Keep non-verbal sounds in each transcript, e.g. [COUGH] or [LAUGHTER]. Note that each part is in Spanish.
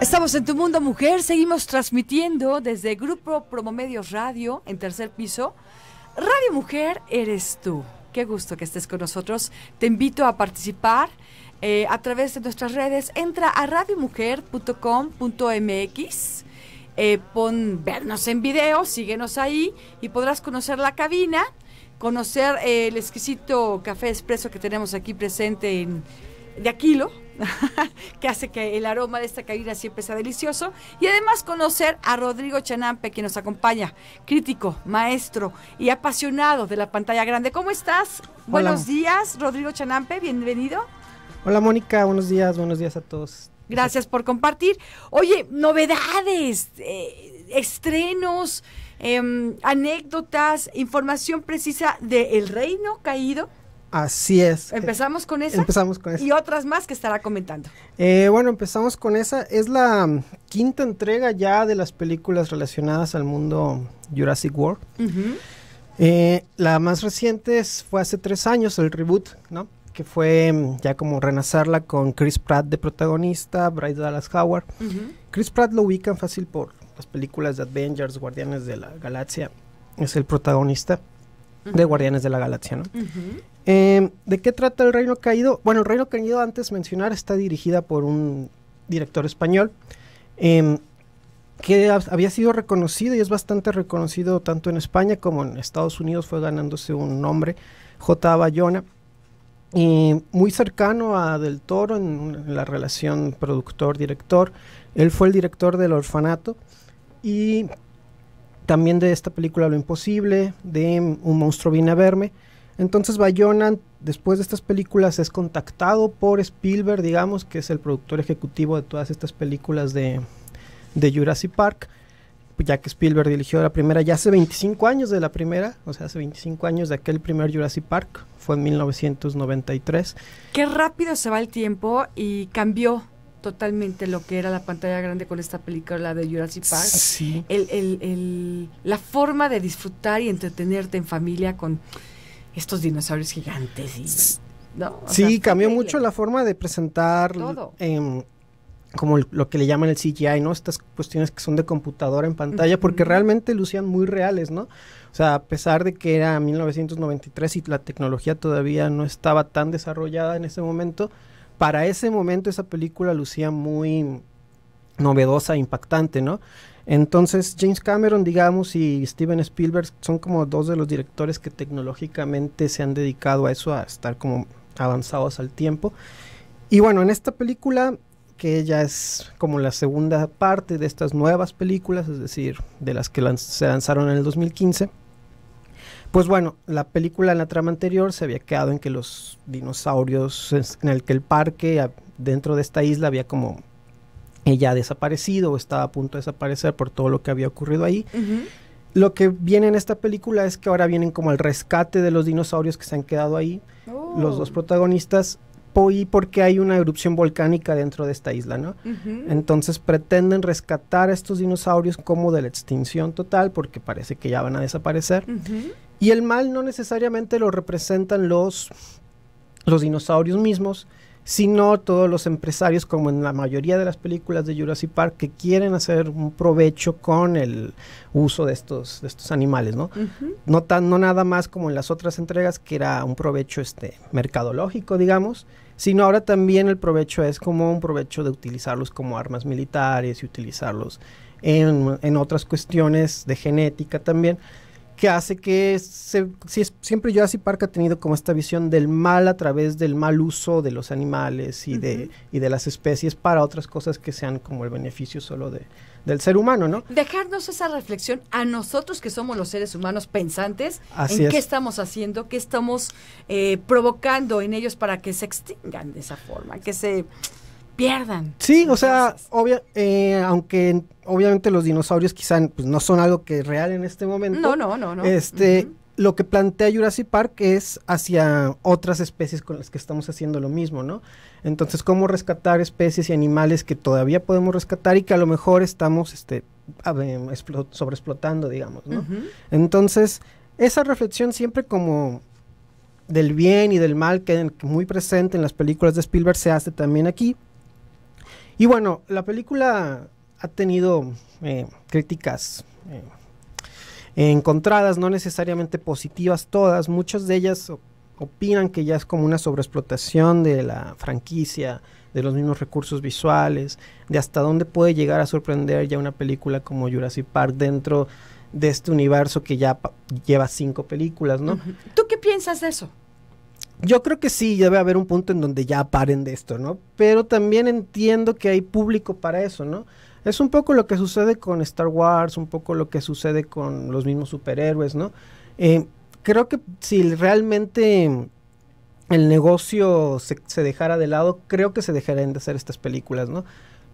Estamos en Tu Mundo Mujer, seguimos transmitiendo desde Grupo Promomedios Radio en tercer piso. Radio Mujer eres tú. Qué gusto que estés con nosotros. Te invito a participar eh, a través de nuestras redes. Entra a radiomujer.com.mx. Eh, pon vernos en video, síguenos ahí y podrás conocer la cabina, conocer eh, el exquisito café expreso que tenemos aquí presente en, de Aquilo, [LAUGHS] que hace que el aroma de esta caída siempre sea delicioso. Y además conocer a Rodrigo Chanampe, que nos acompaña, crítico, maestro y apasionado de la pantalla grande. ¿Cómo estás? Buenos días, Rodrigo Chanampe, bienvenido. Hola Mónica, buenos días, buenos días a todos. Gracias por compartir. Oye, novedades, eh, estrenos, em, anécdotas, información precisa de El Reino Caído Así es. Empezamos con esa. Empezamos con esa. Y otras más que estará comentando. Eh, bueno, empezamos con esa. Es la mm, quinta entrega ya de las películas relacionadas al mundo Jurassic World. Eh, la más reciente fue hace tres años, el reboot, ¿no? Que fue mm, ya como renacerla con Chris Pratt de protagonista, Bryce Dallas Howard. Chris Pratt lo ubican fácil por las películas de Avengers, Guardianes de la Galaxia. Es el protagonista de Guardianes de la Galaxia, ¿no? Em, ¿De qué trata el Reino Caído? Bueno, el Reino Caído, antes mencionar, está dirigida por un director español. Em, que había sido reconocido y es bastante reconocido tanto en España como en Estados Unidos, fue ganándose un nombre, J. Bayona, y muy cercano a Del Toro en, en la relación productor-director. Él fue el director del orfanato y también de esta película Lo Imposible, de Un monstruo viene a verme. Entonces Bayonan después de estas películas, es contactado por Spielberg, digamos, que es el productor ejecutivo de todas estas películas de, de Jurassic Park, ya que Spielberg dirigió la primera ya hace 25 años de la primera, o sea, hace 25 años de aquel primer Jurassic Park, fue en 1993. Qué rápido se va el tiempo y cambió totalmente lo que era la pantalla grande con esta película de Jurassic Park. Sí. la forma de disfrutar y entretenerte en familia con estos dinosaurios gigantes. sí, cambió mucho la forma de presentar Todo. Em, como lo que le llaman el CGI, ¿no? Estas cuestiones que son de computadora en pantalla, porque realmente lucían muy reales, ¿no? O sea, a pesar de que era 1993 y la tecnología todavía no estaba tan desarrollada en ese momento, para ese momento esa película lucía muy novedosa, impactante, ¿no? Entonces James Cameron, digamos, y Steven Spielberg son como dos de los directores que tecnológicamente se han dedicado a eso, a estar como avanzados al tiempo. Y bueno, en esta película, que ya es como la segunda parte de estas nuevas películas, es decir, de las que se lanzaron en el 2015, pues bueno, la película en la trama anterior se había quedado en que los dinosaurios, en el que el parque dentro de esta isla había como ya desaparecido o estaba a punto de desaparecer por todo lo que había ocurrido ahí. Lo que viene en esta película es que ahora vienen como el rescate de los dinosaurios que se han quedado ahí. Oh. Los dos protagonistas y porque hay una erupción volcánica dentro de esta isla, ¿no? Entonces pretenden rescatar a estos dinosaurios como de la extinción total porque parece que ya van a desaparecer. Y el mal no necesariamente lo representan los, los dinosaurios mismos, sino todos los empresarios, como en la mayoría de las películas de Jurassic Park, que quieren hacer un provecho con el uso de estos, estos animales, ¿no? no, nada más como en las otras entregas, que era un provecho este, mercadológico, digamos, sino ahora también el provecho es como un provecho de utilizarlos como armas militares y utilizarlos en, otras cuestiones de genética también que hace que se, si es, siempre Jurassic Park ha tenido como esta visión del mal a través del mal uso de los animales y, de, y de las especies para otras cosas que sean como el beneficio solo de, del ser humano, ¿no? Dejarnos esa reflexión a nosotros que somos los seres humanos pensantes, en qué estamos haciendo, qué estamos eh, provocando en ellos para que se extingan de esa forma, que se pierdan. Sí, o sea, obvia, eh, aunque obviamente los dinosaurios quizás pues, no son algo que es real en este momento. No, no, no, no. Este, lo que plantea Jurassic Park es hacia otras especies con las que estamos haciendo lo mismo, ¿no? Entonces, cómo rescatar especies y animales que todavía podemos rescatar y que a lo mejor estamos este, sobreexplotando, digamos, ¿no? Entonces, esa reflexión siempre como del bien y del mal que muy presente en las películas de Spielberg se hace también aquí. Y bueno, la película ha tenido eh, críticas eh, encontradas, no necesariamente positivas todas, muchas de ellas opinan que ya es como una sobreexplotación de la franquicia, de los mismos recursos visuales, de hasta dónde puede llegar a sorprender ya una película como Jurassic Park dentro de este universo que ya lleva cinco películas, ¿no? ¿Tú qué piensas de eso? Yo creo que sí, ya debe haber un punto en donde ya paren de esto, ¿no? Pero también entiendo que hay público para eso, ¿no? Es un poco lo que sucede con Star Wars, un poco lo que sucede con los mismos superhéroes, ¿no? Eh, creo que si realmente el negocio se, dejara de lado, creo que se dejarían de hacer estas películas, ¿no?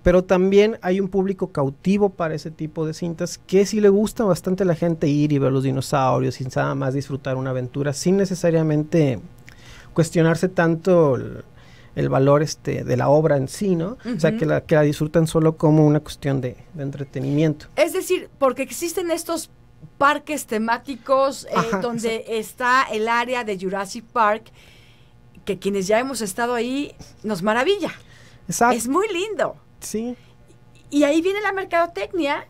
Pero también hay un público cautivo para ese tipo de cintas que si le gusta bastante a la gente ir y ver los dinosaurios, sin nada más disfrutar una aventura, sin necesariamente cuestionarse tanto el valor este, de la obra en sí, ¿no? O sea, que la, que la disfrutan solo como una cuestión de, entretenimiento. Es decir, porque existen estos parques temáticos eh, donde está el área de Jurassic Park, que quienes ya hemos estado ahí nos maravilla. Exacto. Es muy lindo. Sí. Y ahí viene la mercadotecnia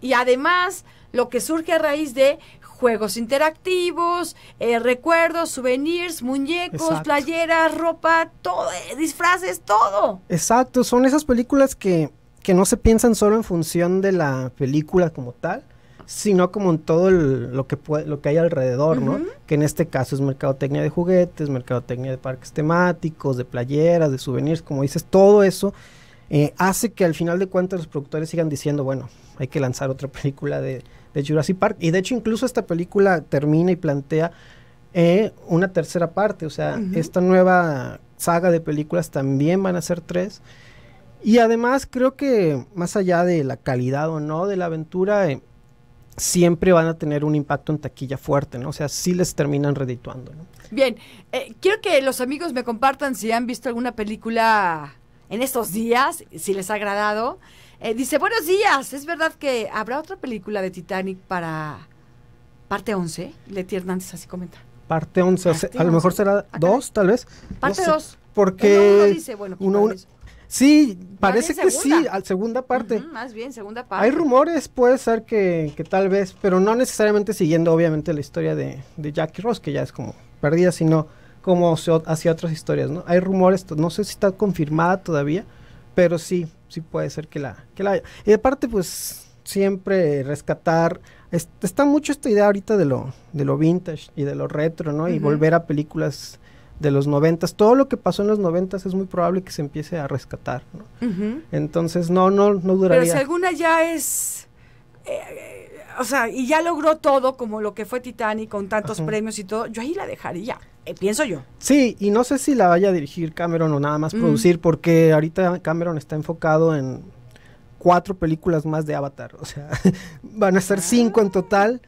y además lo que surge a raíz de juegos interactivos, eh, recuerdos, souvenirs, muñecos, playeras, ropa, todo, eh, disfraces, todo. Exacto, son esas películas que, que no se piensan solo en función de la película como tal, sino como en todo lo, que lo que hay alrededor, ¿no? Que en este caso es mercadotecnia de juguetes, mercadotecnia de parques temáticos, de playeras, de souvenirs, como dices, todo eso eh, hace que al final de cuentas los productores sigan diciendo, bueno, hay que lanzar otra [LAUGHS] película de, de Jurassic Park. Y de hecho incluso esta película termina y plantea eh, una tercera parte. O sea, esta nueva saga de películas también van a ser tres. Y además creo que más allá de la calidad o no de la aventura, eh, siempre van a tener un impacto en taquilla fuerte, ¿no? O sea, sí les terminan redituando, Bien, eh, quiero que los amigos me compartan si han visto alguna película en estos días, si les ha agradado. Eh, dice, buenos días, ¿es verdad que habrá otra película de Titanic para parte 11? Leti Hernández así comenta. Parte 11, a lo mejor será ah, dos, tal vez. Parte 2. porque uno, dice, bueno, pues, Sí, parece que sí, al segunda parte. más bien, segunda parte. Hay rumores, puede ser que, tal vez, pero no necesariamente siguiendo obviamente la historia de, de Jackie Ross, que ya es como perdida, sino como hacia otras historias, ¿no? Hay rumores, no sé si está confirmada todavía, pero sí, sí puede ser que la, que la haya. Y aparte, pues siempre rescatar. está mucho esta idea ahorita de lo, de lo vintage y de lo retro, ¿no? Y volver a películas de los noventas. Todo lo que pasó en los noventas es muy probable que se empiece a rescatar, ¿no? Entonces, no, no, no duraría. Pero si alguna ya es... Eh, eh, o sea, y ya logró todo, como lo que fue Titanic, con tantos premios y todo, yo ahí la dejaría. ya. Eh, pienso yo. Sí, y no sé si la vaya a dirigir Cameron o nada más mm. producir, porque ahorita Cameron está enfocado en cuatro películas más de Avatar. O sea, [LAUGHS] van a ser ah. cinco en total.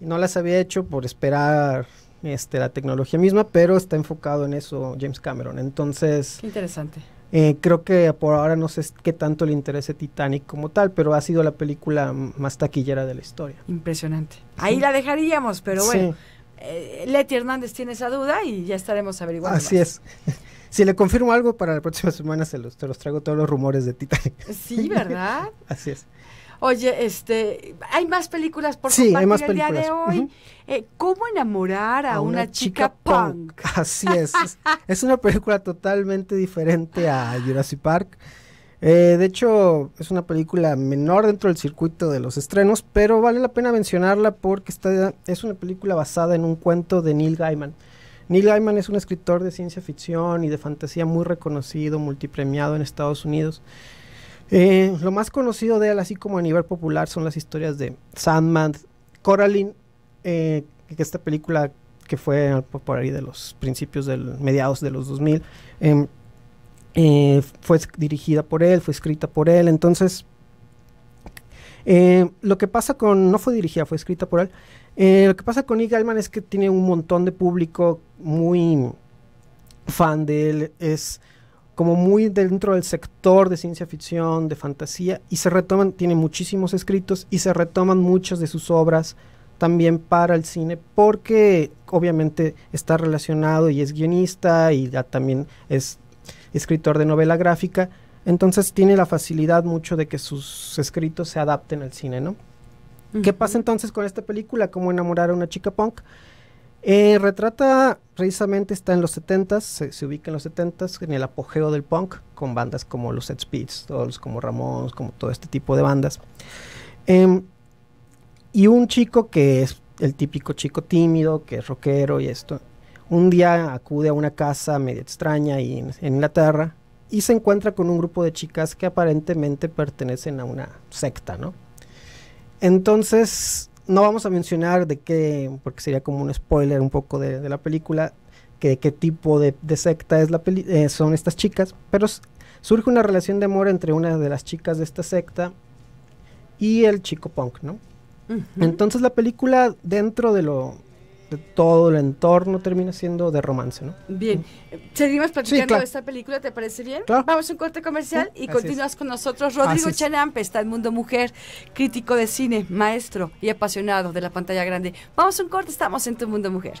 Y no las había hecho por esperar este, la tecnología misma, pero está enfocado en eso James Cameron. Entonces. interesante. Eh, creo que por ahora no sé qué tanto le interese Titanic como tal, pero ha sido la película más taquillera de la historia. Impresionante. Ahí la dejaríamos, pero bueno. Sí. Eh, Leti Hernández tiene esa duda y ya estaremos averiguando. Así es. [LAUGHS] Si le confirmo algo para la próxima semana, se los, te los traigo todos los rumores de Titanic. Sí, ¿verdad? [LAUGHS] Así es. Oye, este, hay más películas por sí, el día de hoy. Eh, ¿Cómo enamorar a, una, chica, punk? Así es. es una película totalmente diferente a Jurassic Park. Eh, de hecho, es una película menor dentro del circuito de los estrenos, pero vale la pena mencionarla porque es una película basada en un cuento de Neil Gaiman. Neil Gaiman es un escritor de ciencia ficción y de fantasía muy reconocido, multipremiado en Estados Unidos. Eh, lo más conocido de él, así como a nivel popular, son las historias de Sandman, Coraline, eh, que esta película que fue por ahí de los principios del mediados de los 2000. Eh, em, eh, fue dirigida por él, fue escrita por él, entonces eh, lo que pasa con, no fue dirigida, fue escrita por él, eh, lo que pasa con E. Galman es que tiene un montón de público muy fan de él, es como muy dentro del sector de ciencia ficción, de fantasía, y se retoman, tiene muchísimos escritos y se retoman muchas de sus obras también para el cine porque obviamente está relacionado y es guionista y ya también es escritor de novela gráfica, entonces tiene la facilidad mucho de que sus escritos se adapten al cine, ¿no? ¿Qué pasa entonces con esta película, Cómo enamorar a una chica punk? Eh, retrata, precisamente está en los 70s, se, ubica en los 70s, en el apogeo del punk, con bandas como los Set Speeds, todos como Ramones, como todo este tipo de bandas. Em, y un chico que es el típico chico tímido, que es rockero y esto, un día acude a una casa medio extraña y en, Inglaterra y se encuentra con un grupo de chicas que aparentemente pertenecen a una secta, ¿no? Entonces, no vamos a mencionar de qué, porque sería como un spoiler un poco de, la película, que de qué tipo de, secta es la eh, son estas chicas, pero surge una relación de amor entre una de las chicas de esta secta y el chico punk, ¿no? Entonces la película, dentro de lo, todo el entorno termina siendo de romance, ¿no? Bien. Mm. Seguimos platicando esta película, ¿te parece bien? Vamos a un corte comercial y continúas con nosotros. Rodrigo Chalampe pues, está en Mundo Mujer, crítico de cine, maestro y apasionado de la pantalla grande. Vamos a un corte, estamos en tu Mundo Mujer.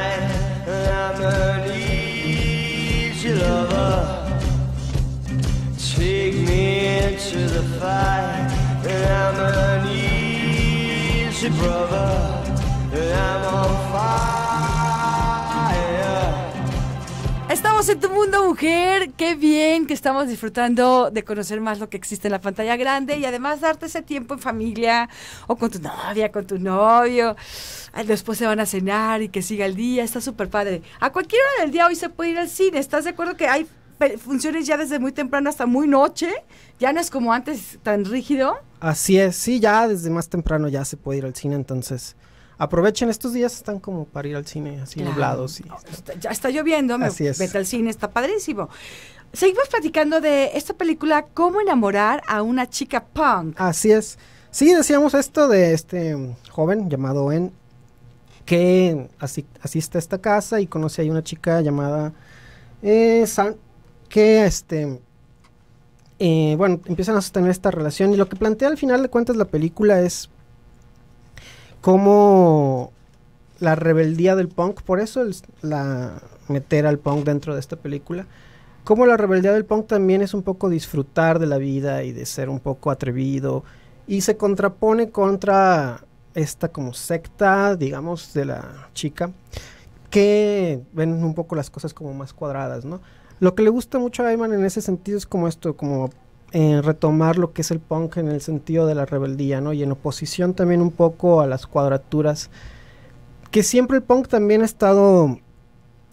an easy lover. Take me into the and I'm an easy brother, and I'm on fire. Estamos en tu mundo mujer, qué bien que estamos disfrutando de conocer más lo que existe en la pantalla grande y además darte ese tiempo en familia o con tu novia, con tu novio. Después se van a cenar y que siga el día, está súper padre. A cualquier hora del día hoy se puede ir al cine, ¿estás de acuerdo que hay funciones ya desde muy temprano hasta muy noche? Ya no es como antes tan rígido. Así es, sí, ya desde más temprano ya se puede ir al cine, entonces aprovechen estos días, están como para ir al cine así nublados. Y, ya está lloviendo, me, vete al cine, está padrísimo. Seguimos platicando de esta película, ¿Cómo enamorar a una chica punk? Así es. Sí, decíamos esto de este joven llamado En, que así, asiste a esta casa y conoce ahí una chica llamada eh, San, que este... Eh, bueno, empiezan a sostener esta relación y lo que plantea al final de cuentas la película es cómo la rebeldía del punk, por eso la meter al punk dentro de esta película, como la rebeldía del punk también es un poco disfrutar de la vida y de ser un poco atrevido y se contrapone contra esta como secta, digamos, de la chica, que ven un poco las cosas como más cuadradas, ¿no? Lo que le gusta mucho a Ayman en ese sentido es como esto, como en eh, retomar lo que es el punk en el sentido de la rebeldía, ¿no? Y en oposición también un poco a las cuadraturas, que siempre el punk también ha estado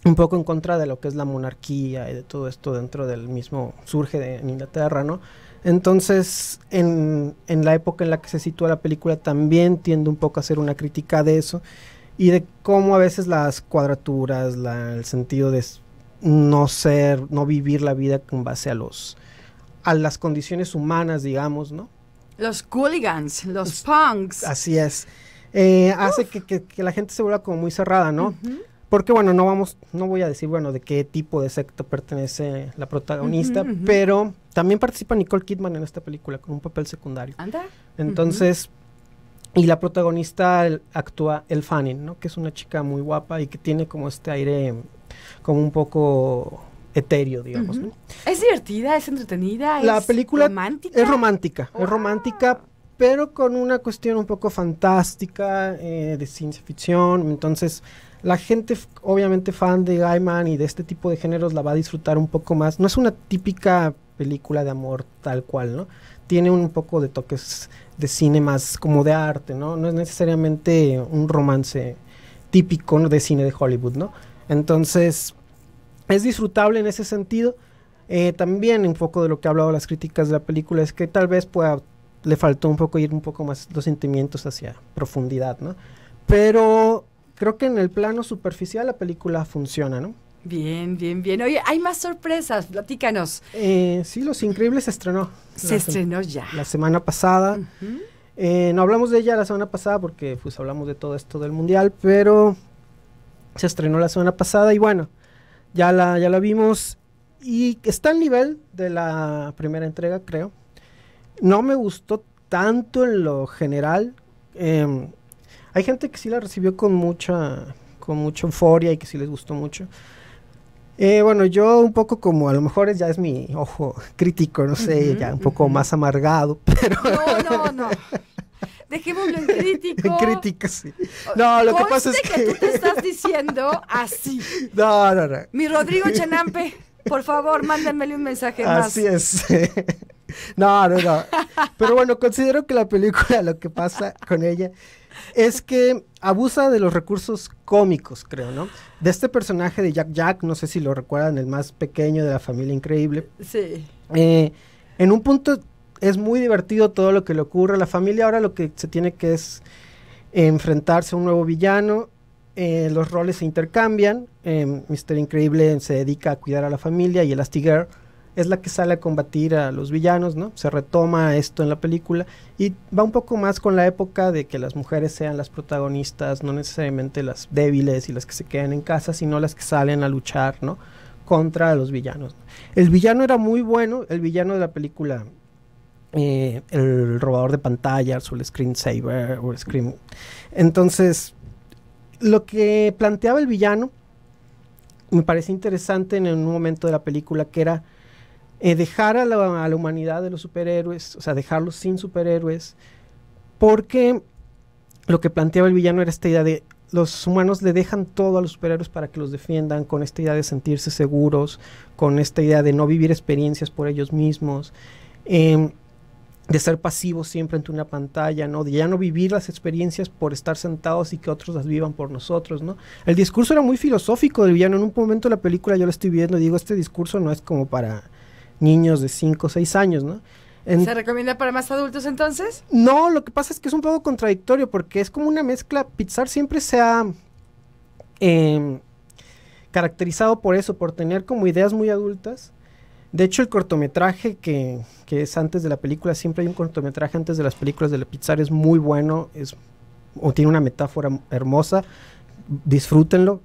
un poco en contra de lo que es la monarquía y de todo esto dentro del mismo surge en Inglaterra, ¿no? Entonces, en, la época en la que se sitúa la película también tiende un poco a hacer una crítica de eso y de cómo a veces las cuadraturas, el sentido de no ser, no vivir la vida con base a los a las condiciones humanas, digamos, ¿no? Los hooligans, los punks. Así es. Eh, hace que, la gente se vuelva como muy cerrada, ¿no? Porque bueno, no vamos, no voy a decir, bueno, de qué tipo de secta pertenece la protagonista, pero también participa Nicole Kidman en esta película con un papel secundario. ¿Anda? Entonces, y la protagonista actúa El Fanning, ¿no? Que es una chica muy guapa y que tiene como este aire como un poco etéreo, digamos. Es divertida, es entretenida, es romántica. Es romántica, es romántica, pero con una cuestión un poco fantástica, eh, de ciencia ficción. Entonces, la gente, obviamente fan de Gaiman y de este tipo de géneros, la va a disfrutar un poco más. No es una típica película de amor tal cual, ¿no? Tiene un poco de toques de cine más como de arte, ¿no? No es necesariamente un romance típico de cine de Hollywood, ¿no? Entonces, es disfrutable en ese sentido. Eh, también un poco de lo que ha hablado las críticas de la película es que tal vez pueda, le faltó un poco ir un poco más los sentimientos hacia profundidad, ¿no? Pero creo que en el plano superficial la película funciona, ¿no? Bien, bien, bien. Oye, hay más sorpresas, platícanos. Eh, sí, Los Increíbles se estrenó. Se estrenó ya. La semana pasada. Eh, no hablamos de ella la semana pasada porque pues hablamos de todo esto del mundial, pero se estrenó la semana pasada y bueno, ya la, ya la vimos y está al nivel de la primera entrega, creo. No me gustó tanto en lo general. Em, hay gente que sí la recibió con mucha, con mucha euforia y que sí les gustó mucho. Eh, bueno, yo un poco como a lo mejor ya es mi ojo [LAUGHS] crítico, no sé, ya un poco más amargado, [LAUGHS] pero... No, no, no. Dejémoslo en [LAUGHS] crítico. En crítica, sí. No, lo que pasa es que... tú estás [LAUGHS] diciendo así. No, no, no. Mi Rodrigo [LAUGHS] Chanampe, por favor, mándenmele un mensaje más. Así es. No, no, no. Pero bueno, considero que la película, lo que pasa con ella, es que abusa de los recursos cómicos, creo, ¿no? De este personaje de Jack Jack, no sé si lo recuerdan, el más pequeño de la familia increíble. Sí. Eh, en un punto es muy divertido todo lo que le ocurre a la familia. Ahora lo que se tiene que es enfrentarse a un nuevo villano. Eh, los roles se intercambian. Mr. Eh, mister Increíble se dedica a cuidar a la familia y Elastigirl es la que sale a combatir a los villanos, ¿no? Se retoma esto en la película y va un poco más con la época de que las mujeres sean las protagonistas, no necesariamente las débiles y las que se quedan en casa, sino las que salen a luchar, ¿no? Contra los villanos. El villano era muy bueno, el villano de la película eh, el robador de pantallas o el screensaver o el scream. Entonces, lo que planteaba el villano me parece interesante en un momento de la película que era eh, dejar a la, humanidad de los superhéroes, o sea, dejarlos sin superhéroes, porque lo que planteaba el villano era esta idea de los humanos le dejan todo a los superhéroes para que los defiendan, con esta idea de sentirse seguros, con esta idea de no vivir experiencias por ellos mismos. Em, de ser pasivos siempre ante una pantalla, ¿no? De ya no vivir las experiencias por estar sentados y que otros las vivan por nosotros, ¿no? El discurso era muy filosófico del villano. En un momento de la película yo lo estoy viendo y digo, este discurso no es como para niños de 5 o 6 años, ¿no? ¿Se recomienda para más adultos entonces? No, lo que pasa es que es un poco contradictorio porque es como una mezcla. Pixar siempre se ha em, caracterizado por eso, por tener como ideas muy adultas de hecho, el cortometraje que, es antes de la película, siempre hay un cortometraje antes de las películas de la Pixar, es muy bueno, es, o tiene una metáfora hermosa, disfrútenlo,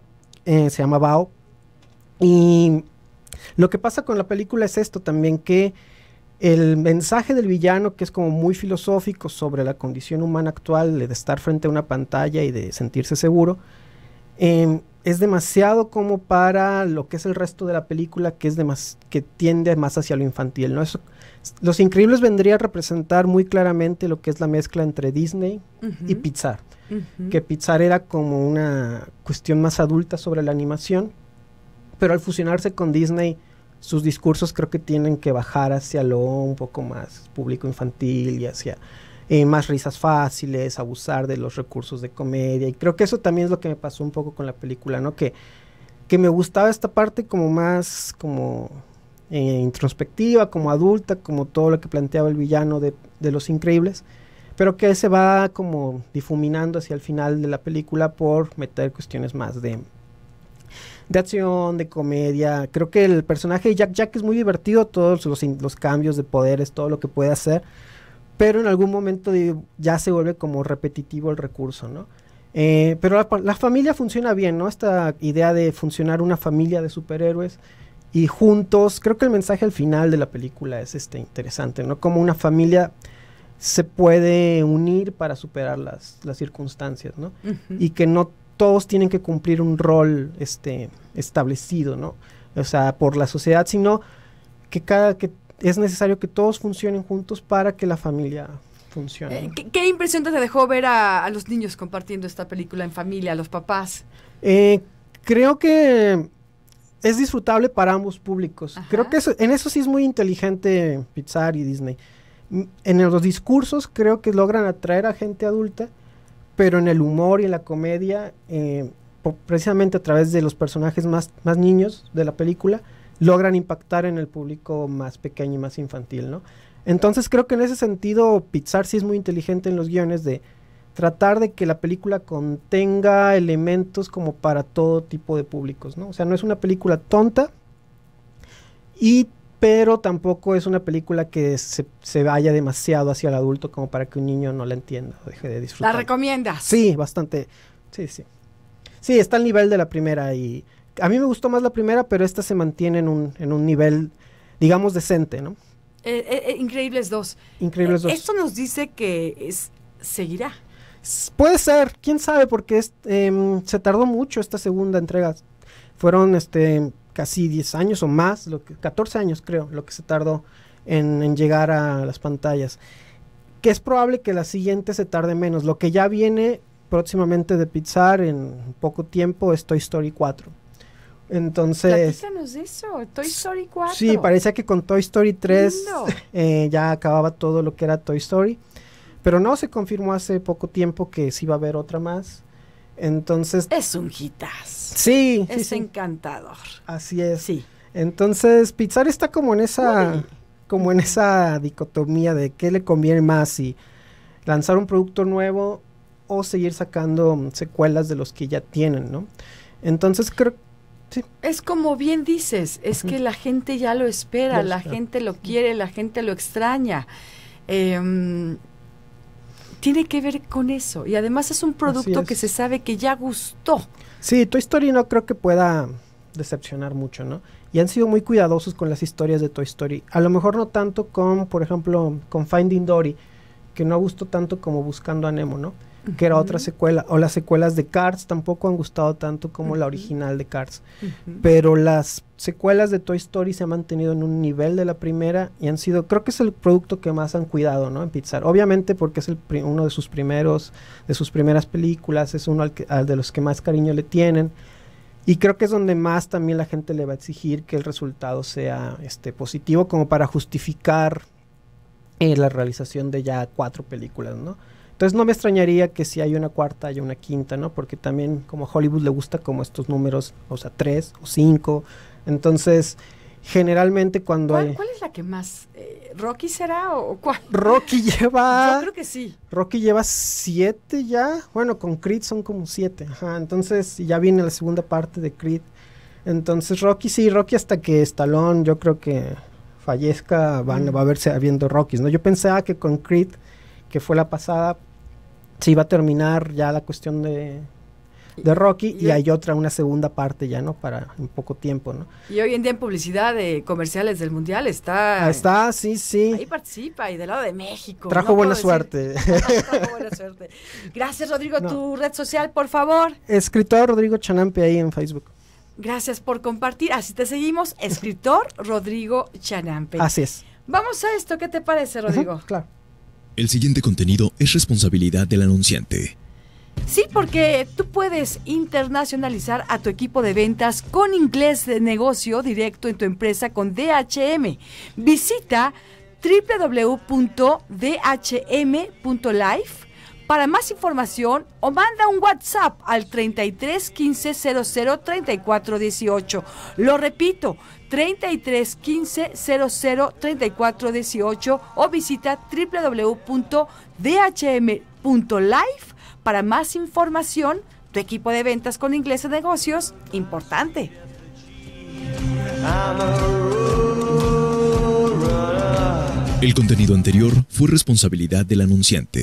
eh, se llama Bao. Y lo que pasa con la película es esto también, que el mensaje del villano, que es como muy filosófico sobre la condición humana actual, de estar frente a una pantalla y de sentirse seguro, em, es demasiado como para lo que es el resto de la película, que es más, que tiende más hacia lo infantil. ¿no? Eso, Los Increíbles vendría a representar muy claramente lo que es la mezcla entre Disney y Pixar. Que Pixar era como una cuestión más adulta sobre la animación, pero al fusionarse con Disney, sus discursos creo que tienen que bajar hacia lo un poco más público infantil y hacia eh, más risas fáciles, abusar de los recursos de comedia. Y creo que eso también es lo que me pasó un poco con la película, ¿no? Que, que me gustaba esta parte como más como eh, introspectiva, como adulta, como todo lo que planteaba el villano de, Los Increíbles pero que se va como difuminando hacia el final de la película por meter cuestiones más de, de acción, de comedia. Creo que el personaje de Jack Jack es muy divertido, todos los, los cambios de poderes, todo lo que puede hacer pero en algún momento ya se vuelve como repetitivo el recurso, ¿no? Eh, pero la, familia funciona bien, ¿no? Esta idea de funcionar una familia de superhéroes y juntos, creo que el mensaje al final de la película es este interesante, ¿no? Como una familia se puede unir para superar las, las circunstancias, ¿no? Y que no todos tienen que cumplir un rol este, establecido, ¿no? O sea, por la sociedad, sino que cada que es necesario que todos funcionen juntos para que la familia funcione. Eh, ¿Qué, impresión te dejó ver a, los niños compartiendo esta película en familia, a los papás? Eh, creo que es disfrutable para ambos públicos. Creo que en eso sí es muy inteligente Pixar y Disney. Mm, en los discursos creo que logran atraer a gente adulta, pero en el humor y en la comedia, eh, precisamente a través de los personajes más niños de la película, logran impactar en el público más pequeño y más infantil, ¿no? Entonces creo que en ese sentido Pixar sí es muy inteligente en los guiones de tratar de que la película contenga elementos como para todo tipo de públicos, ¿no? O sea, no es una película tonta y pero tampoco es una película que se, vaya demasiado hacia el adulto como para que un niño no la entienda o deje de disfrutar. ¿La recomiendas? Sí, bastante. Sí, sí. Sí, está al nivel de la primera y a mí me gustó más la primera, pero esta se mantiene en un, en un nivel, digamos, decente, ¿no? Eh, eh, eh, Increíbles dos. Increíbles dos. Esto nos dice que es, seguirá. Puede ser, quién sabe, porque em, se tardó mucho esta segunda entrega. Fueron este casi 10 años o más, lo que, 14 años creo, lo que se tardó en, llegar a las pantallas. Que es probable que la siguiente se tarde menos. Lo que ya viene próximamente de Pixar en poco tiempo es Toy Story 4. Entonces. Toy Story 4. Sí, parecía que con Toy Story 3 eh, ya acababa todo lo que era Toy Story. Pero no, se confirmó hace poco tiempo que sí va a haber otra más. Entonces. Es un hitas. Sí. Es encantador. Así es. Sí. Entonces, Pixar está como en esa. como en esa dicotomía de qué le conviene más si lanzar un producto nuevo o seguir sacando mm, secuelas de los que ya tienen, ¿no? Entonces creo que... Es como bien dices, es que la gente ya lo espera, la gente lo quiere, la gente lo extraña. Em, tiene que ver con eso. Y además es un producto que se sabe que ya gustó. Sí, Toy Story no creo que pueda decepcionar mucho, ¿no? Y han sido muy cuidadosos con las historias de Toy Story. A lo mejor no tanto con, por ejemplo, con Finding Dory, que no gustó tanto como Buscando a Nemo, ¿no? Que era otra secuela, o las secuelas de Cars tampoco han gustado tanto como la original de Cars. Pero las secuelas de Toy Story se han mantenido en un nivel de la primera y han sido, creo que es el producto que más han cuidado, ¿no? En Pixar. Obviamente porque es el uno de sus primeros, de sus primeras películas, es uno de los que más cariño le tienen. Y creo que es donde más también la gente le va a exigir que el resultado sea este, positivo, como para justificar eh, la realización de ya cuatro películas, ¿no? Entonces no me extrañaría que si hay una cuarta, haya una quinta, ¿no? Porque también como Hollywood le gusta como estos números, o sea, tres o cinco. Entonces, generalmente cuando hay... ¿Cuál es la que más? Eh, ¿Rocky será o cuál? Rocky [LAUGHS] lleva... Yo creo que sí. Rocky lleva siete ya. Bueno, con Creed son como siete. Ajá, entonces ya viene la segunda parte de Creed. Entonces Rocky sí, Rocky hasta que Stallone, yo creo que fallezca, van, va a verse habiendo Rockies, ¿no? Yo pensaba que con Creed, que fue la pasada, se iba a terminar ya la cuestión de, de Rocky y, hay otra, una segunda parte ya, ¿no? Para un poco tiempo, ¿no? Y hoy en día en publicidad de comerciales del Mundial está... Ah, está, sí, sí. Ahí participa y del lado de México. Trajo [LAUGHS] buena suerte. Gracias, Rodrigo. Tu red social, por favor. Escritor Rodrigo Chanampe ahí en Facebook. Gracias por compartir. Así te seguimos, [LAUGHS] escritor Rodrigo Chanampe. Así es. Vamos a esto, ¿qué te parece, Rodrigo? claro. El siguiente contenido es responsabilidad del anunciante. Sí, porque tú puedes internacionalizar a tu equipo de ventas con inglés de negocio directo en tu empresa con DHM. Visita www.dhm.life para más información o manda un WhatsApp al 33 15 00 34 18. Lo repito, 33 15 00 34 18 o visita www.dhm.life para más información. Tu equipo de ventas con inglés de negocios, importante. El contenido anterior fue responsabilidad del anunciante.